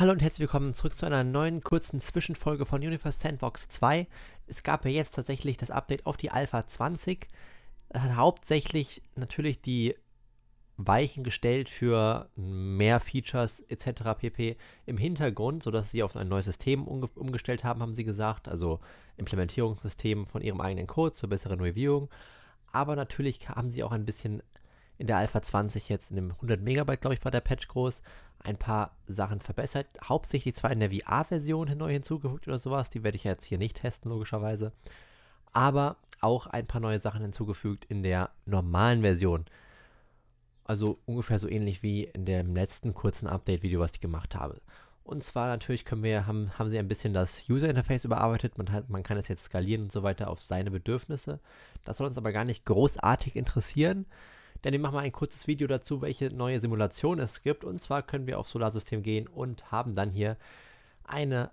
Hallo und herzlich willkommen zurück zu einer neuen kurzen Zwischenfolge von Universe Sandbox 2. Es gab ja jetzt tatsächlich das Update auf die Alpha 20. Das hat hauptsächlich natürlich die Weichen gestellt für mehr Features etc. pp. im Hintergrund, sodass sie auf ein neues System umgestellt haben, haben sie gesagt. Also Implementierungssystem von ihrem eigenen Code zur besseren Reviewung. Aber natürlich haben sie auch ein bisschen in der Alpha 20 jetzt, in dem 100 Megabyte, glaube ich, war der Patch groß, ein paar Sachen verbessert. Hauptsächlich zwar in der VR-Version neu hinzugefügt oder sowas, die werde ich ja jetzt hier nicht testen, logischerweise. Aber auch ein paar neue Sachen hinzugefügt in der normalen Version. Also ungefähr so ähnlich wie in dem letzten kurzen Update-Video, was ich gemacht habe. Und zwar natürlich können wir, haben, haben sie ein bisschen das User-Interface überarbeitet. Man, hat, man kann es jetzt skalieren und so weiter auf seine Bedürfnisse. Das soll uns aber gar nicht großartig interessieren denn wir machen mal ein kurzes Video dazu, welche neue Simulation es gibt. Und zwar können wir aufs Solarsystem gehen und haben dann hier eine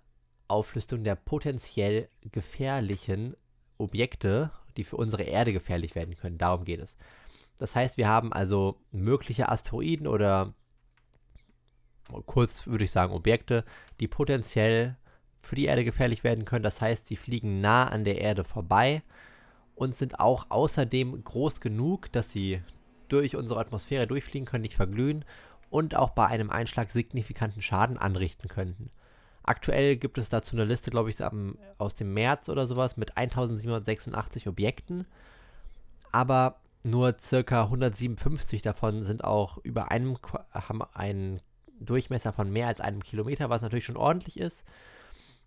Auflistung der potenziell gefährlichen Objekte, die für unsere Erde gefährlich werden können. Darum geht es. Das heißt, wir haben also mögliche Asteroiden oder kurz würde ich sagen Objekte, die potenziell für die Erde gefährlich werden können. Das heißt, sie fliegen nah an der Erde vorbei und sind auch außerdem groß genug, dass sie durch unsere Atmosphäre durchfliegen können, nicht verglühen und auch bei einem Einschlag signifikanten Schaden anrichten könnten. Aktuell gibt es dazu eine Liste, glaube ich, aus dem März oder sowas mit 1786 Objekten, aber nur circa 157 davon sind auch über einem, haben einen Durchmesser von mehr als einem Kilometer, was natürlich schon ordentlich ist.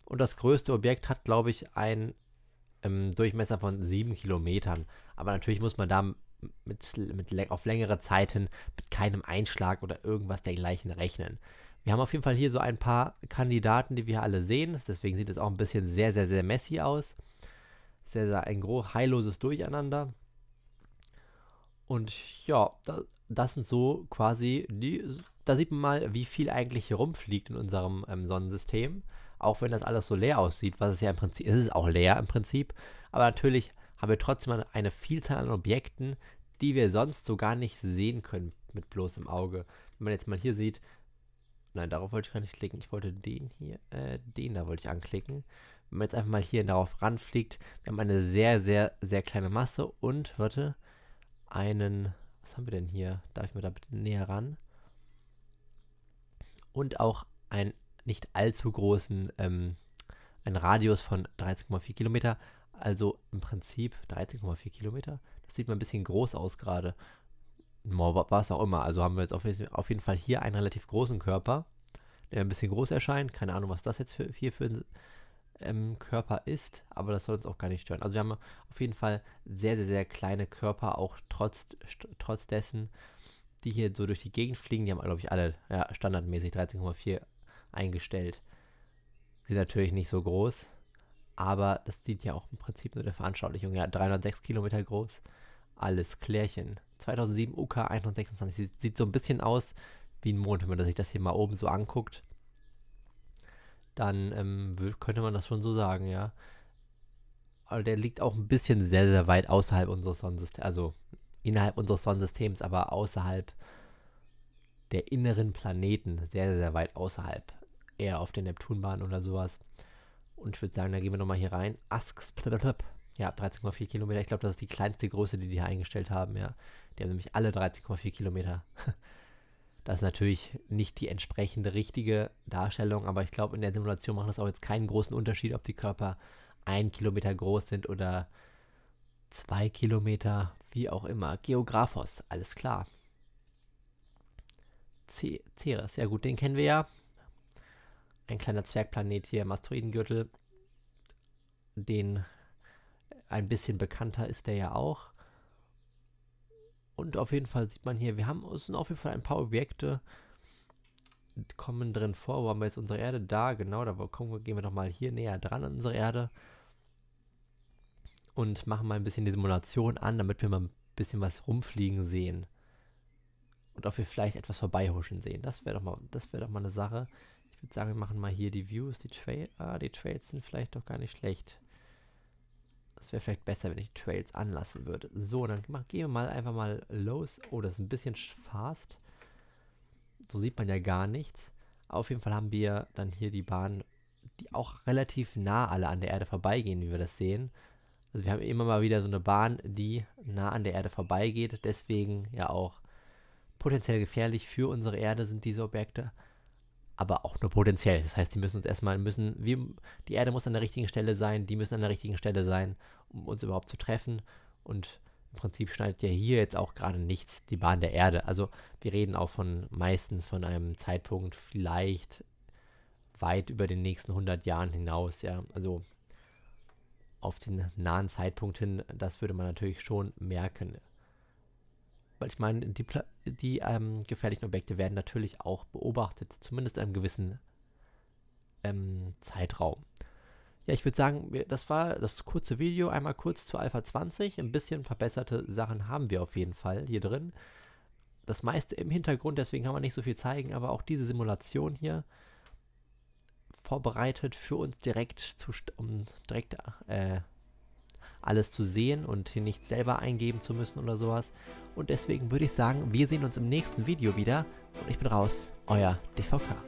Und das größte Objekt hat, glaube ich, einen ähm, Durchmesser von sieben Kilometern. Aber natürlich muss man da mit, mit, auf längere Zeit hin mit keinem Einschlag oder irgendwas dergleichen rechnen. Wir haben auf jeden Fall hier so ein paar Kandidaten, die wir alle sehen. Deswegen sieht es auch ein bisschen sehr, sehr, sehr messy aus. Sehr, sehr ein groß, heilloses Durcheinander. Und ja, das, das, sind so quasi die. Da sieht man mal, wie viel eigentlich hier rumfliegt in unserem ähm, Sonnensystem. Auch wenn das alles so leer aussieht, was es ja im Prinzip ist, ist es auch leer im Prinzip. Aber natürlich haben wir trotzdem eine Vielzahl an Objekten, die wir sonst so gar nicht sehen können mit bloßem Auge. Wenn man jetzt mal hier sieht, nein, darauf wollte ich gar nicht klicken, ich wollte den hier, äh, den da wollte ich anklicken. Wenn man jetzt einfach mal hier darauf ranfliegt, wir haben eine sehr, sehr, sehr kleine Masse und, warte, einen, was haben wir denn hier? Darf ich mir da bitte näher ran? Und auch einen nicht allzu großen, ähm, einen Radius von 13,4 Kilometer, also im Prinzip 13,4 Kilometer. Das sieht mal ein bisschen groß aus gerade. Was auch immer. Also haben wir jetzt auf jeden Fall hier einen relativ großen Körper, der ein bisschen groß erscheint. Keine Ahnung, was das jetzt für, hier für ein ähm, Körper ist, aber das soll uns auch gar nicht stören. Also wir haben auf jeden Fall sehr, sehr, sehr kleine Körper, auch trotz, trotz dessen, die hier so durch die Gegend fliegen. Die haben, glaube ich, alle ja, standardmäßig 13,4 eingestellt. Sind natürlich nicht so groß aber das dient ja auch im Prinzip nur der Veranschaulichung. Ja, 306 Kilometer groß, alles Klärchen. 2007 UK 126. Sieht, sieht so ein bisschen aus wie ein Mond, wenn man sich das hier mal oben so anguckt. Dann ähm, könnte man das schon so sagen, ja. Aber der liegt auch ein bisschen sehr, sehr weit außerhalb unseres Sonnensystems. Also innerhalb unseres Sonnensystems, aber außerhalb der inneren Planeten. Sehr, sehr weit außerhalb. Eher auf der Neptunbahn oder sowas. Und ich würde sagen, da gehen wir nochmal hier rein. Asks. Ja, 13,4 Kilometer. Ich glaube, das ist die kleinste Größe, die die hier eingestellt haben. Ja, die haben nämlich alle 13,4 Kilometer. Das ist natürlich nicht die entsprechende richtige Darstellung, aber ich glaube, in der Simulation macht das auch jetzt keinen großen Unterschied, ob die Körper ein Kilometer groß sind oder zwei Kilometer, wie auch immer. Geographos, alles klar. C Ceres, ja gut, den kennen wir ja ein kleiner Zwergplanet hier im Asteroidengürtel, den ein bisschen bekannter ist der ja auch. Und auf jeden Fall sieht man hier, wir haben es sind auf jeden Fall ein paar Objekte, kommen drin vor. Wo haben wir jetzt unsere Erde? Da, genau, da kommen, wir, gehen wir nochmal hier näher dran an unsere Erde. Und machen mal ein bisschen die Simulation an, damit wir mal ein bisschen was rumfliegen sehen. Und ob wir vielleicht etwas vorbeihuschen sehen. Das wäre doch, mal, das wär doch mal eine Sache. Ich würde sagen, wir machen mal hier die Views, die Trails. Ah, die Trails sind vielleicht doch gar nicht schlecht. Es wäre vielleicht besser, wenn ich Trails anlassen würde. So, dann gehen wir mal einfach mal los. Oh, das ist ein bisschen fast. So sieht man ja gar nichts. Auf jeden Fall haben wir dann hier die Bahn, die auch relativ nah alle an der Erde vorbeigehen, wie wir das sehen. Also wir haben immer mal wieder so eine Bahn, die nah an der Erde vorbeigeht. Deswegen ja auch potenziell gefährlich für unsere Erde sind diese Objekte aber auch nur potenziell. Das heißt, die müssen uns erstmal, müssen, wir, die Erde muss an der richtigen Stelle sein, die müssen an der richtigen Stelle sein, um uns überhaupt zu treffen. Und im Prinzip schneidet ja hier jetzt auch gerade nichts die Bahn der Erde. Also wir reden auch von meistens von einem Zeitpunkt vielleicht weit über den nächsten 100 Jahren hinaus, ja. Also auf den nahen Zeitpunkt hin, das würde man natürlich schon merken weil ich meine, die, die ähm, gefährlichen Objekte werden natürlich auch beobachtet, zumindest in einem gewissen ähm, Zeitraum. Ja, ich würde sagen, das war das kurze Video, einmal kurz zu Alpha 20. Ein bisschen verbesserte Sachen haben wir auf jeden Fall hier drin. Das meiste im Hintergrund, deswegen kann man nicht so viel zeigen, aber auch diese Simulation hier vorbereitet für uns direkt, zu, um direkt äh, alles zu sehen und hier nichts selber eingeben zu müssen oder sowas. Und deswegen würde ich sagen, wir sehen uns im nächsten Video wieder und ich bin raus, euer DVK.